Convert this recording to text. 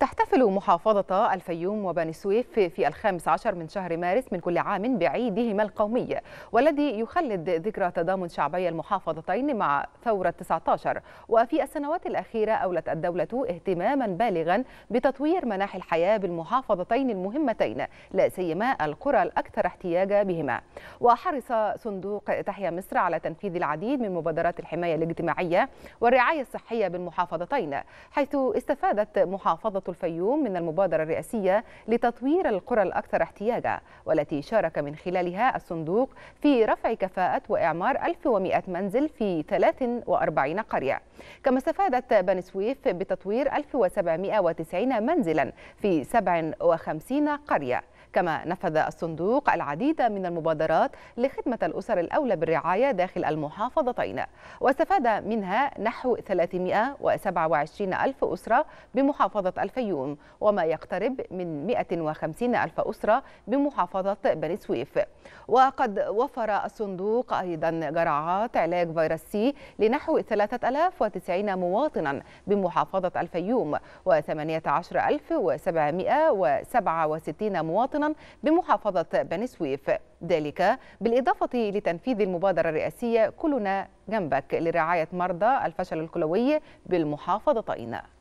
تحتفل محافظة الفيوم وبني سويف في الخامس عشر من شهر مارس من كل عام بعيدهما القومي والذي يخلد ذكرى تضامن شعبي المحافظتين مع ثورة 19 وفي السنوات الأخيرة أولت الدولة اهتماما بالغا بتطوير مناحي الحياة بالمحافظتين المهمتين لا سيما القرى الأكثر احتياجا بهما وحرص صندوق تحيا مصر على تنفيذ العديد من مبادرات الحماية الاجتماعية والرعاية الصحية بالمحافظتين حيث استفادت محافظة الفيوم من المبادرة الرئاسية لتطوير القرى الأكثر احتياجا والتي شارك من خلالها الصندوق في رفع كفاءة وإعمار 1100 منزل في 43 قرية كما استفادت بني سويف بتطوير 1790 منزلا في 57 قرية كما نفذ الصندوق العديد من المبادرات لخدمة الأسر الأولى بالرعاية داخل المحافظتين واستفاد منها نحو 327 ألف أسرة بمحافظة الفيوم الفيوم وما يقترب من 150 ألف أسرة بمحافظة بني سويف وقد وفر الصندوق أيضا جرعات علاج فيروس سي لنحو 3090 مواطنا بمحافظة الفيوم و18767 مواطنا بمحافظة بني سويف ذلك بالإضافة لتنفيذ المبادرة الرئاسية كلنا جنبك لرعاية مرضى الفشل الكلوي بالمحافظتين